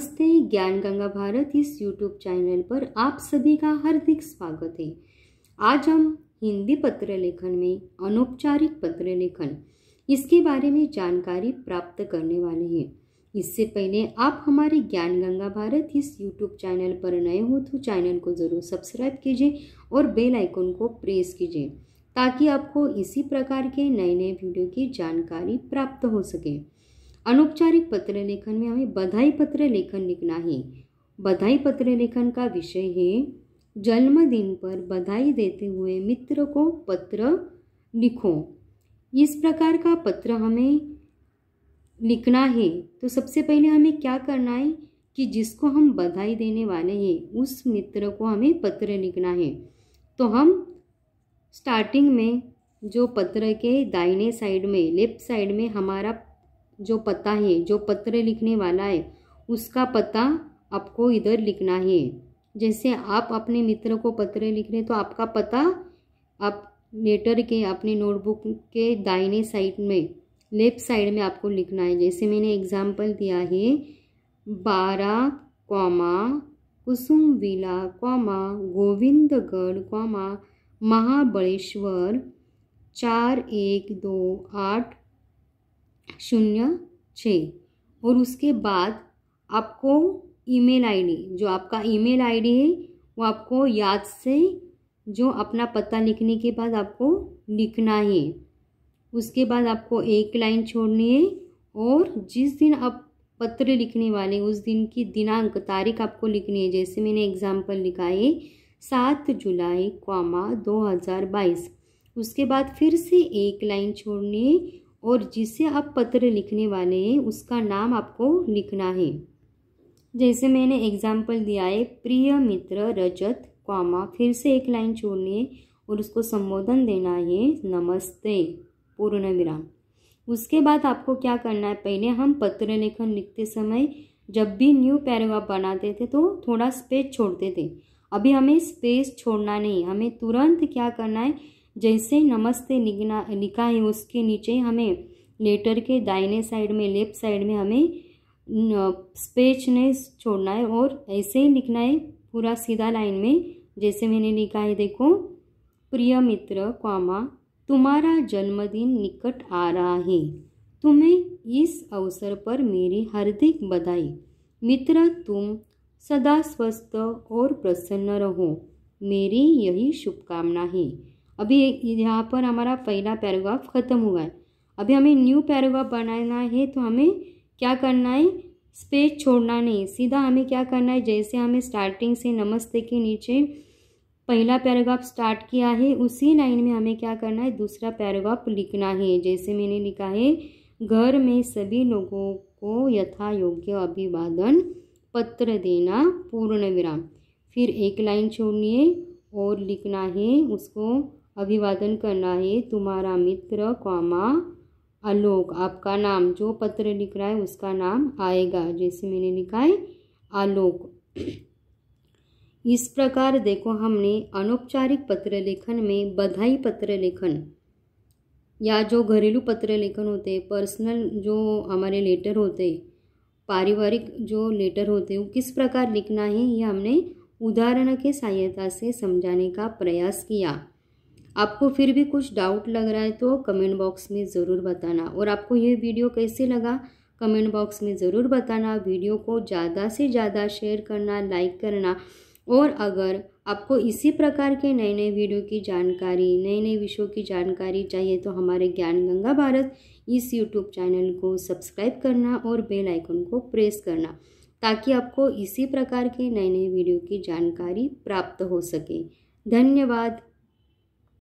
नमस्ते ज्ञान गंगा भारत इस यूट्यूब चैनल पर आप सभी का हार्दिक स्वागत है आज हम हिंदी पत्र लेखन में अनौपचारिक पत्र लेखन इसके बारे में जानकारी प्राप्त करने वाले हैं इससे पहले आप हमारे ज्ञान गंगा भारत इस यूट्यूब चैनल पर नए हो तो चैनल को ज़रूर सब्सक्राइब कीजिए और बेल आइकन को प्रेस कीजिए ताकि आपको इसी प्रकार के नए नए वीडियो की जानकारी प्राप्त हो सके अनौपचारिक पत्र लेखन में हमें बधाई पत्र लेखन लिखना है बधाई पत्र लेखन का विषय है जन्मदिन पर बधाई देते हुए मित्र को पत्र लिखो इस प्रकार का पत्र हमें लिखना है तो सबसे पहले हमें क्या करना है कि जिसको हम बधाई देने वाले हैं उस मित्र को हमें पत्र लिखना है तो हम स्टार्टिंग में जो पत्र के दाहिने साइड में लेफ्ट साइड में हमारा जो पता है जो पत्र लिखने वाला है उसका पता आपको इधर लिखना है जैसे आप अपने मित्र को पत्र लिख रहे तो आपका पता आप लेटर के अपने नोटबुक के दाहिने साइड में लेफ़्ट साइड में आपको लिखना है जैसे मैंने एग्जाम्पल दिया है बारह comma Kusum villa comma Govindgarh comma Mahabaleshwar चार एक दो आठ शून्य छः और उसके बाद आपको ईमेल आईडी जो आपका ईमेल आईडी है वो आपको याद से जो अपना पता लिखने के बाद आपको लिखना है उसके बाद आपको एक लाइन छोड़नी है और जिस दिन आप पत्र लिखने वाले उस दिन की दिनांक तारीख आपको लिखनी है जैसे मैंने एग्जाम्पल लिखा है सात जुलाई क्वामा दो हज़ार बाईस उसके बाद फिर से एक लाइन छोड़नी है और जिसे आप पत्र लिखने वाले हैं उसका नाम आपको लिखना है जैसे मैंने एग्जाम्पल दिया है प्रिय मित्र रजत कॉमा फिर से एक लाइन छोड़नी है और उसको संबोधन देना है नमस्ते पूर्ण विराम उसके बाद आपको क्या करना है पहले हम पत्र लेखन लिखते समय जब भी न्यू पैराग्राफ बनाते थे तो थोड़ा स्पेस छोड़ते थे अभी हमें स्पेस छोड़ना नहीं हमें तुरंत क्या करना है जैसे नमस्ते निगना है उसके नीचे हमें लेटर के दाहिने साइड में लेफ्ट साइड में हमें स्पेच ने छोड़ना है और ऐसे ही लिखना है पूरा सीधा लाइन में जैसे मैंने लिखा है देखो प्रिय मित्र क्वामा तुम्हारा जन्मदिन निकट आ रहा है तुम्हें इस अवसर पर मेरी हार्दिक बधाई मित्र तुम सदा स्वस्थ और प्रसन्न रहो मेरी यही शुभकामना है अभी यहाँ पर हमारा पहला पैराग्राफ ख़त्म हुआ है अभी हमें न्यू पैराग्राफ बनाना है तो हमें क्या करना है स्पेस छोड़ना नहीं सीधा हमें क्या करना है जैसे हमें स्टार्टिंग से नमस्ते के नीचे पहला पैराग्राफ स्टार्ट किया है उसी लाइन में हमें क्या करना है दूसरा पैराग्राफ लिखना है जैसे मैंने लिखा है घर में सभी लोगों को यथा योग्य अभिवादन पत्र देना पूर्ण विराम फिर एक लाइन छोड़नी है और लिखना है उसको अभिवादन करना है तुम्हारा मित्र कौमा आलोक आपका नाम जो पत्र लिख रहा है उसका नाम आएगा जैसे मैंने लिखा है आलोक इस प्रकार देखो हमने अनौपचारिक पत्र लेखन में बधाई पत्र लेखन या जो घरेलू पत्र लेखन होते हैं पर्सनल जो हमारे लेटर होते पारिवारिक जो लेटर होते हैं वो किस प्रकार लिखना है ये हमने उदाहरण के सहायता से समझाने का प्रयास किया आपको फिर भी कुछ डाउट लग रहा है तो कमेंट बॉक्स में ज़रूर बताना और आपको ये वीडियो कैसे लगा कमेंट बॉक्स में ज़रूर बताना वीडियो को ज़्यादा से ज़्यादा शेयर करना लाइक करना और अगर आपको इसी प्रकार के नए नए वीडियो की जानकारी नए नए विषयों की जानकारी चाहिए तो हमारे ज्ञान गंगा भारत इस यूट्यूब चैनल को सब्सक्राइब करना और बेल आइकन को प्रेस करना ताकि आपको इसी प्रकार के नए नए वीडियो की जानकारी प्राप्त हो सके धन्यवाद